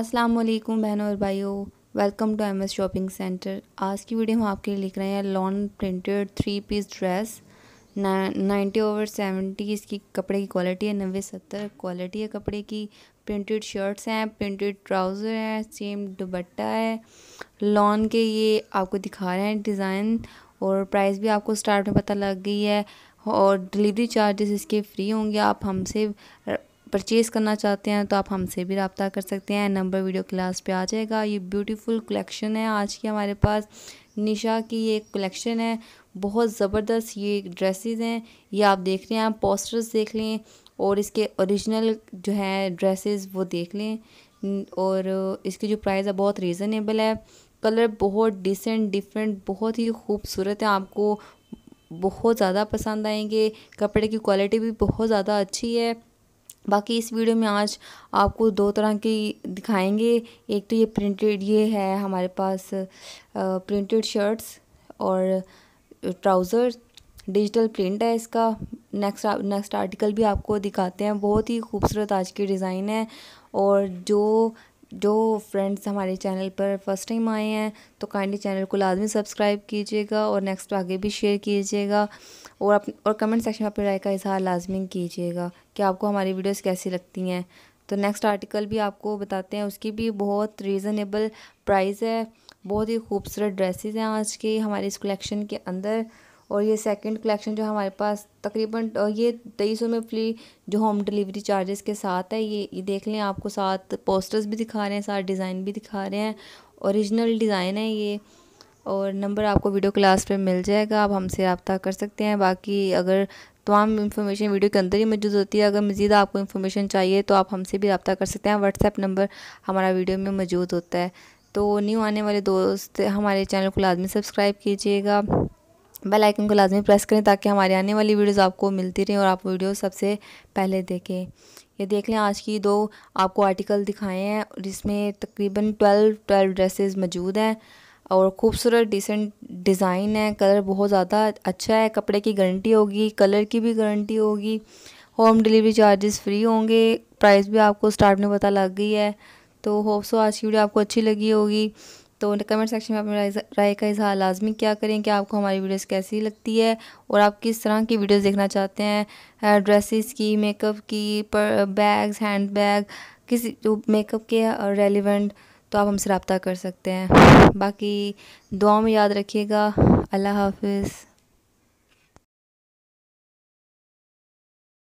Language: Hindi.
अस्सलाम वालेकुम बहनों और भाइयों welcome to M S shopping centre आज की वीडियो हम आपके लिए लिख रहे हैं lawn printed three piece dress ninety over seventy इसकी कपड़े की क्वालिटी है नब्बे सत्तर क्वालिटी है कपड़े की प्रिंटेड शर्ट्स हैं प्रिंटेड ट्राउज़र हैं सेम दुबट्टा है लॉन के ये आपको दिखा रहे हैं डिज़ाइन और प्राइस भी आपको स्टार्ट में पता लग गई है और डिलीवरी चार्जेस इसके फ्री होंगे आप हमसे परचेज़ करना चाहते हैं तो आप हमसे भी रबता कर सकते हैं नंबर वीडियो क्लास पे आ जाएगा ये ब्यूटीफुल कलेक्शन है आज की हमारे पास निशा की ये कलेक्शन है बहुत ज़बरदस्त ये ड्रेसेस हैं ये आप देख रहे हैं पोस्टर्स देख लें और इसके ओरिजिनल जो है ड्रेसेस वो देख लें और इसकी जो प्राइस है बहुत रीज़नेबल है कलर बहुत डिसेंट डिफरेंट बहुत ही खूबसूरत है आपको बहुत ज़्यादा पसंद आएंगे कपड़े की क्वालिटी भी बहुत ज़्यादा अच्छी है बाकी इस वीडियो में आज आपको दो तरह की दिखाएंगे एक तो ये प्रिंटेड ये है हमारे पास प्रिंटेड शर्ट्स और ट्राउज़र डिजिटल प्रिंट है इसका नेक्स्ट नेक्स्ट आर्टिकल भी आपको दिखाते हैं बहुत ही खूबसूरत आज की डिज़ाइन है और जो जो फ्रेंड्स हमारे चैनल पर फर्स्ट टाइम आए हैं तो काइंडली चैनल को लाजमी सब्सक्राइब कीजिएगा और नेक्स्ट आगे भी शेयर कीजिएगा और अप और कमेंट सेक्शन में अपनी राय का इजहार लाजमी कीजिएगा कि आपको हमारी वीडियोस कैसी लगती हैं तो नेक्स्ट आर्टिकल भी आपको बताते हैं उसकी भी बहुत रीज़नेबल प्राइस है बहुत ही खूबसूरत ड्रेसेस हैं आज के हमारे इस कलेक्शन के अंदर और ये सेकंड कलेक्शन जो हमारे पास तकरीबन ये तेईस सौ में फ्री जो होम डिलीवरी चार्जेस के साथ है ये ये देख लें आपको साथ पोस्टर्स भी दिखा रहे हैं साथ डिज़ाइन भी दिखा रहे हैं ओरिजिनल डिज़ाइन है ये और नंबर आपको वीडियो क्लास पर मिल जाएगा आप हमसे रबता कर सकते हैं बाकी अगर तमाम इन्फॉर्मेशन वीडियो के अंदर ही मौजूद होती है अगर मज़ीद आपको इन्फॉर्मेशन चाहिए तो आप हमसे भी रबता कर सकते हैं व्हाट्सएप नंबर हमारा वीडियो में मौजूद होता है तो न्यू आने वाले दोस्त हमारे चैनल को लाजमी सब्सक्राइब कीजिएगा बेल आइकन को लाजमी प्रेस करें ताकि हमारी आने वाली वीडियोस आपको मिलती रहें और आप वीडियो सबसे पहले देखें ये देख लें आज की दो आपको आर्टिकल दिखाए हैं जिसमें तकरीबन ट्वेल्व ट्वेल्व ड्रेसेस मौजूद हैं और ख़ूबसूरत डिसेंट डिज़ाइन है कलर बहुत ज़्यादा अच्छा है कपड़े की गारंटी होगी कलर की भी गारंटी होगी होम डिलीवरी चार्जेस फ्री होंगे प्राइस भी आपको स्टार्ट में पता लग गई है तो होप्सो आज की वीडियो आपको अच्छी लगी होगी तो कमेंट सेक्शन में अपने राय का इजहार लाजमी क्या करें कि आपको हमारी वीडियोस कैसी लगती है और आप किस तरह की वीडियोस देखना चाहते हैं ड्रेसेस की मेकअप की पर बैग्स हैंड बैग किसी मेकअप के रेलिवेंट तो आप हमसे रबता कर सकते हैं बाकी दुआ में याद रखिएगा अल्लाह हाफिज़